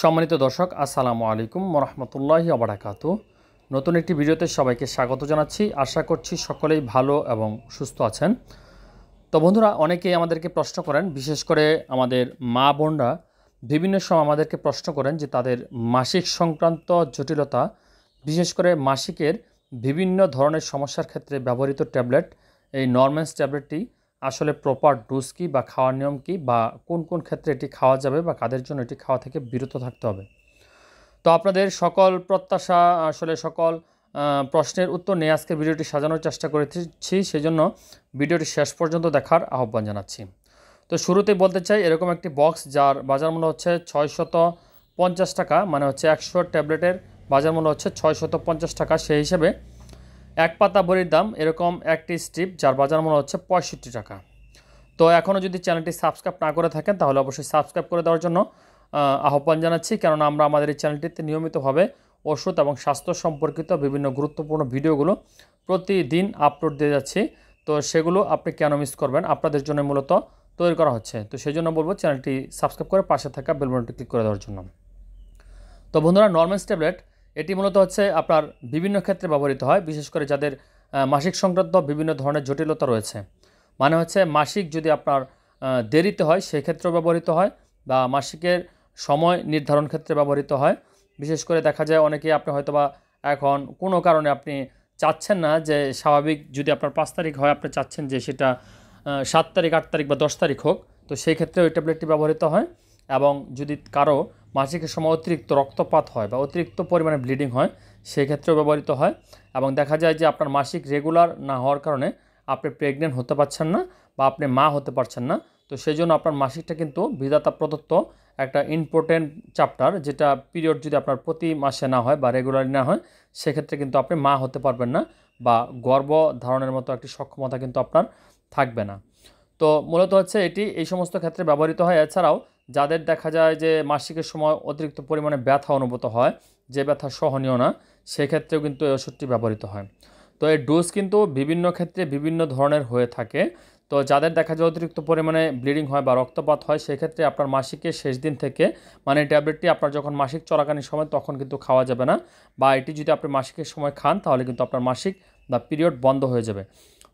সম্মানিত দর্শক আসসালামু আলাইকুম মরহমতুল্লাহ আবরাকাত নতুন একটি ভিডিওতে সবাইকে স্বাগত জানাচ্ছি আশা করছি সকলেই ভালো এবং সুস্থ আছেন তো বন্ধুরা অনেকেই আমাদেরকে প্রশ্ন করেন বিশেষ করে আমাদের মা বোনরা বিভিন্ন সময় আমাদেরকে প্রশ্ন করেন যে তাদের মাসিক সংক্রান্ত জটিলতা বিশেষ করে মাসিকের বিভিন্ন ধরনের সমস্যার ক্ষেত্রে ব্যবহৃত ট্যাবলেট এই নর্মেন্স ট্যাবলেটটি আসলে প্রপার ডোজ কী বা খাওয়ার নিয়ম কী বা কোন কোন ক্ষেত্রে এটি খাওয়া যাবে বা কাদের জন্য এটি খাওয়া থেকে বিরত থাকতে হবে তো আপনাদের সকল প্রত্যাশা আসলে সকল প্রশ্নের উত্তর নিয়ে আজকে ভিডিওটি সাজানোর চেষ্টা করেছি সেই জন্য ভিডিওটি শেষ পর্যন্ত দেখার আহ্বান জানাচ্ছি তো শুরুতে বলতে চাই এরকম একটি বক্স যার বাজার মূল্য হচ্ছে ছয়শত পঞ্চাশ টাকা মানে হচ্ছে একশো ট্যাবলেটের বাজার মূল্য হচ্ছে ছয়শত পঞ্চাশ টাকা সেই হিসেবে এক পাতা বড়ির দাম এরকম একটি স্ট্রিপ যার বাজার মনে হচ্ছে পঁয়ষট্টি টাকা তো এখনও যদি চ্যানেলটি সাবস্ক্রাইব না করে থাকেন তাহলে অবশ্যই সাবস্ক্রাইব করে দেওয়ার জন্য আহ্বান জানাচ্ছি কেননা আমরা আমাদের এই চ্যানেলটিতে নিয়মিতভাবে ওষুধ এবং স্বাস্থ্য সম্পর্কিত বিভিন্ন গুরুত্বপূর্ণ ভিডিওগুলো প্রতিদিন আপলোড দিয়ে যাচ্ছি তো সেগুলো আপনি কেন মিস করবেন আপনাদের জন্য মূলত তৈরি করা হচ্ছে তো সেই জন্য বলবো চ্যানেলটি সাবস্ক্রাইব করে পাশে থাকা বেলবনটি ক্লিক করে দেওয়ার জন্য তো বন্ধুরা নর্মেন্স ট্যাবলেট এটি মূলত হচ্ছে আপনার বিভিন্ন ক্ষেত্রে ব্যবহৃত হয় বিশেষ করে যাদের মাসিক সংক্রান্ত বিভিন্ন ধরনের জটিলতা রয়েছে মানে হচ্ছে মাসিক যদি আপনার দেরিতে হয় সেক্ষেত্রেও ব্যবহৃত হয় বা মাসিকের সময় নির্ধারণ ক্ষেত্রে ব্যবহৃত হয় বিশেষ করে দেখা যায় অনেকে আপনি হয়তোবা এখন কোনো কারণে আপনি চাচ্ছেন না যে স্বাভাবিক যদি আপনার পাঁচ তারিখ হয় আপনি চাচ্ছেন যে সেটা সাত তারিখ আট তারিখ বা দশ তারিখ হোক তো সেই ক্ষেত্রে ওই ট্যাবলেটটি ব্যবহৃত হয় এবং যদি কারো মাসিকের সময় অতিরিক্ত রক্তপাত হয় বা অতিরিক্ত পরিমাণে ব্লিডিং হয় সেক্ষেত্রেও ব্যবহৃত হয় এবং দেখা যায় যে আপনার মাসিক রেগুলার না হওয়ার কারণে আপনি প্রেগনেন্ট হতে পারছেন না বা আপনি মা হতে পারছেন না তো সেই জন্য আপনার মাসিকটা কিন্তু বিধাতা প্রদত্ত একটা ইম্পর্টেন্ট চ্যাপ্টার যেটা পিরিয়ড যদি আপনার প্রতি মাসে না হয় বা রেগুলারলি না হয় সেক্ষেত্রে কিন্তু আপনি মা হতে পারবেন না বা গর্ব ধারণের মতো একটি সক্ষমতা কিন্তু আপনার থাকবে না তো মূলত হচ্ছে এটি এই সমস্ত ক্ষেত্রে ব্যবহৃত হয় এছাড়াও যাদের দেখা যায় যে মাসিকের সময় অতিরিক্ত পরিমাণে ব্যথা অনুভূত হয় যে ব্যথা সহনীয় না সেক্ষেত্রেও কিন্তু এই ওষুধটি ব্যবহৃত হয় তো এই ডোজ কিন্তু বিভিন্ন ক্ষেত্রে বিভিন্ন ধরনের হয়ে থাকে তো যাদের দেখা যায় অতিরিক্ত পরিমাণে ব্লিডিং হয় বা রক্তপাত হয় সেক্ষেত্রে আপনার মাসিকের শেষ দিন থেকে মানে ট্যাবলেটটি আপনার যখন মাসিক চলাকালীন সময় তখন কিন্তু খাওয়া যাবে না বা এটি যদি আপনি মাসিকের সময় খান তাহলে কিন্তু আপনার মাসিক বা পিরিয়ড বন্ধ হয়ে যাবে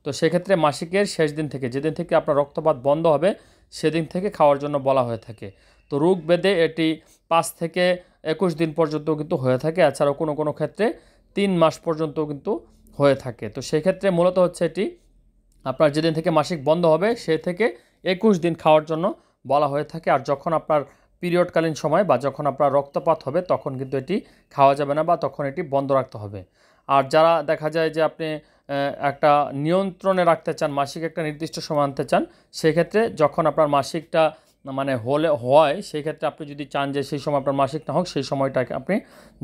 তো সেক্ষেত্রে মাসিকের শেষ দিন থেকে যেদিন থেকে আপনার রক্তপাত বন্ধ হবে সেদিন থেকে খাওয়ার জন্য বলা হয়ে থাকে তো রোগ বেদে এটি পাঁচ থেকে একুশ দিন পর্যন্ত কিন্তু হয়ে থাকে এছাড়াও কোনো কোনো ক্ষেত্রে তিন মাস পর্যন্ত কিন্তু হয়ে থাকে তো সেক্ষেত্রে মূলত হচ্ছে এটি আপনার যেদিন থেকে মাসিক বন্ধ হবে সে থেকে একুশ দিন খাওয়ার জন্য বলা হয়ে থাকে আর যখন আপনার পিরিয়ডকালীন সময় বা যখন আপনার রক্তপাত হবে তখন কিন্তু এটি খাওয়া যাবে না বা তখন এটি বন্ধ রাখতে হবে আর যারা দেখা যায় যে আপনি একটা নিয়ন্ত্রণে রাখতে চান মাসিক একটা নির্দিষ্ট সময় আনতে চান সেক্ষেত্রে যখন আপনার মাসিকটা মানে হলে হয় সেই ক্ষেত্রে আপনি যদি চান যে সেই সময় আপনার মাসিক না হোক সেই সময়টাকে আপনি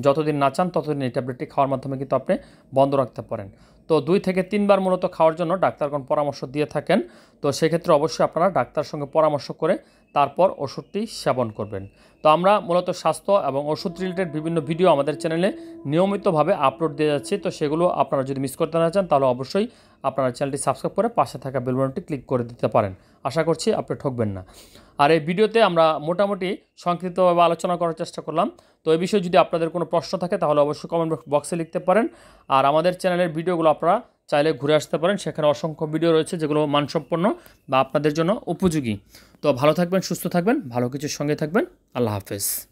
যতদিন না চান ততদিন এই ট্যাবলেটটি খাওয়ার মাধ্যমে কিন্তু আপনি বন্ধ রাখতে পারেন তো দুই থেকে তিনবার মূলত খাওয়ার জন্য ডাক্তারগণ পরামর্শ দিয়ে থাকেন তো সেক্ষেত্রে অবশ্যই আপনারা ডাক্তার সঙ্গে পরামর্শ করে তারপর ওষুধটি সেবন করবেন তো আমরা মূলত স্বাস্থ্য এবং ওষুধ রিলেটেড বিভিন্ন ভিডিও আমাদের চ্যানেলে নিয়মিতভাবে আপলোড দিয়ে যাচ্ছি তো সেগুলো আপনারা যদি মিস করতে না চান তাহলে অবশ্যই আপনারা চ্যানেলটি সাবস্ক্রাইব করে পাশে থাকা বেলবনটি ক্লিক করে দিতে পারেন আশা করছি আপনি ঠকবেন না আর এই ভিডিওতে আমরা মোটামুটি সংক্ষিপ্তভাবে আলোচনা করার চেষ্টা করলাম তো এই বিষয়ে যদি আপনাদের কোনো প্রশ্ন থাকে তাহলে অবশ্যই কমেন্ট বক্সে লিখতে পারেন আর আমাদের চ্যানেলের ভিডিওগুলো আপনারা চাইলে ঘুরে আসতে পারেন সেখানে অসংখ্য ভিডিও রয়েছে যেগুলো মানসম্পন্ন বা আপনাদের জন্য উপযোগী তো ভালো থাকবেন সুস্থ থাকবেন ভালো কিছুর সঙ্গে থাকবেন আল্লাহ হাফেজ